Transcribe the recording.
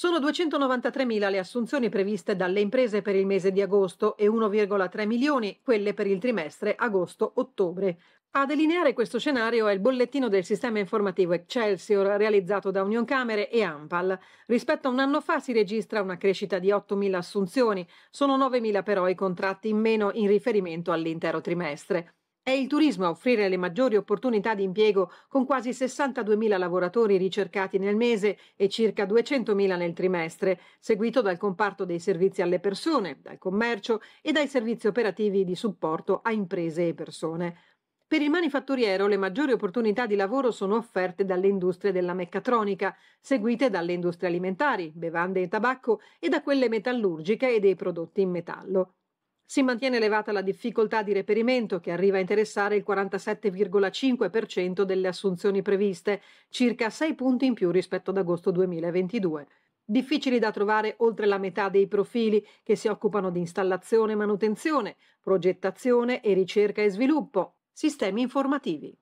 Sono 293.000 le assunzioni previste dalle imprese per il mese di agosto e 1,3 milioni quelle per il trimestre agosto-ottobre. A delineare questo scenario è il bollettino del sistema informativo Excelsior realizzato da Union Camere e Ampal. Rispetto a un anno fa si registra una crescita di 8.000 assunzioni, sono 9.000 però i contratti in meno in riferimento all'intero trimestre. È il turismo a offrire le maggiori opportunità di impiego con quasi 62.000 lavoratori ricercati nel mese e circa 200.000 nel trimestre, seguito dal comparto dei servizi alle persone, dal commercio e dai servizi operativi di supporto a imprese e persone. Per il manifatturiero le maggiori opportunità di lavoro sono offerte dalle industrie della meccatronica, seguite dalle industrie alimentari, bevande e tabacco e da quelle metallurgiche e dei prodotti in metallo si mantiene elevata la difficoltà di reperimento che arriva a interessare il 47,5% delle assunzioni previste, circa 6 punti in più rispetto ad agosto 2022. Difficili da trovare oltre la metà dei profili che si occupano di installazione e manutenzione, progettazione e ricerca e sviluppo, sistemi informativi.